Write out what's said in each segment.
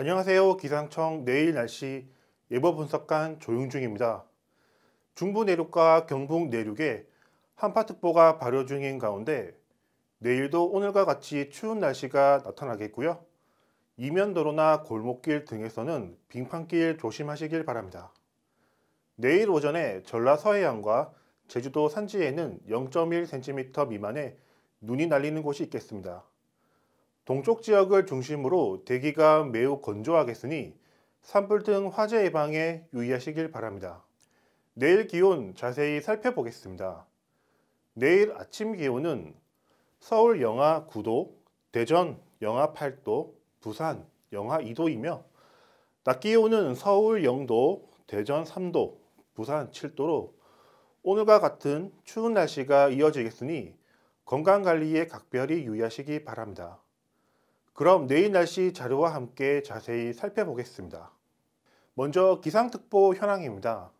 안녕하세요. 기상청 내일 날씨 예보 분석관 조용중입니다. 중부 내륙과 경북 내륙에 한파특보가 발효 중인 가운데 내일도 오늘과 같이 추운 날씨가 나타나겠고요. 이면도로나 골목길 등에서는 빙판길 조심하시길 바랍니다. 내일 오전에 전라 서해안과 제주도 산지에는 0.1cm 미만의 눈이 날리는 곳이 있겠습니다. 동쪽 지역을 중심으로 대기가 매우 건조하겠으니 산불 등 화재 예방에 유의하시길 바랍니다. 내일 기온 자세히 살펴보겠습니다. 내일 아침 기온은 서울 영하 9도, 대전 영하 8도, 부산 영하 2도이며 낮 기온은 서울 0도, 대전 3도, 부산 7도로 오늘과 같은 추운 날씨가 이어지겠으니 건강관리에 각별히 유의하시기 바랍니다. 그럼 내일 날씨 자료와 함께 자세히 살펴보겠습니다. 먼저 기상특보 현황입니다.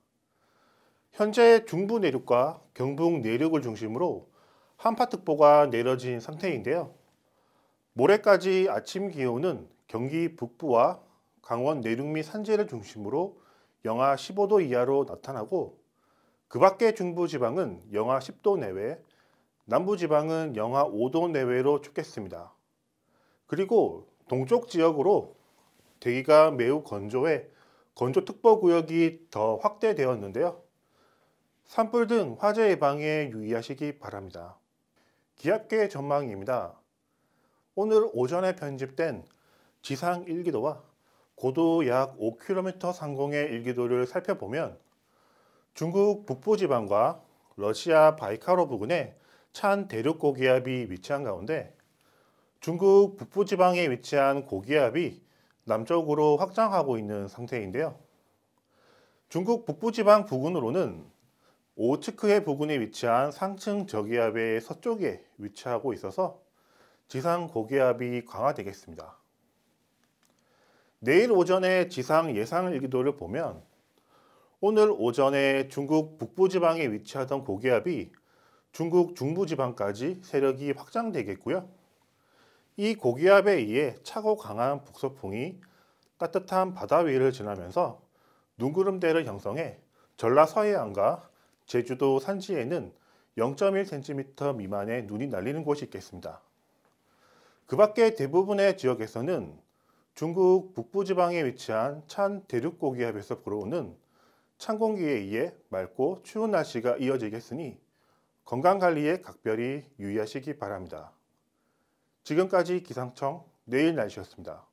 현재 중부 내륙과 경북 내륙을 중심으로 한파특보가 내려진 상태인데요. 모레까지 아침 기온은 경기 북부와 강원 내륙 및 산지를 중심으로 영하 15도 이하로 나타나고 그 밖의 중부지방은 영하 10도 내외, 남부지방은 영하 5도 내외로 춥겠습니다. 그리고 동쪽 지역으로 대기가 매우 건조해 건조특보구역이 더 확대되었는데요. 산불 등 화재 예방에 유의하시기 바랍니다. 기압계 전망입니다. 오늘 오전에 편집된 지상 1기도와 고도 약 5km 상공의 1기도를 살펴보면 중국 북부지방과 러시아 바이카로 부근에 찬 대륙 고기압이 위치한 가운데 중국 북부 지방에 위치한 고기압이 남쪽으로 확장하고 있는 상태인데요. 중국 북부 지방 부근으로는 오츠크해 부근에 위치한 상층 저기압의 서쪽에 위치하고 있어서 지상 고기압이 강화되겠습니다. 내일 오전에 지상 예상 일기도를 보면 오늘 오전에 중국 북부지방에 위치하던 고기압이 중국 중부지방까지 세력이 확장되겠고요. 이 고기압에 의해 차고 강한 북서풍이 따뜻한 바다 위를 지나면서 눈구름대를 형성해 전라 서해안과 제주도 산지에는 0.1cm 미만의 눈이 날리는 곳이 있겠습니다. 그밖에 대부분의 지역에서는 중국 북부지방에 위치한 찬 대륙고기압에서 불어오는 찬 공기에 의해 맑고 추운 날씨가 이어지겠으니 건강관리에 각별히 유의하시기 바랍니다. 지금까지 기상청 내일 날씨였습니다.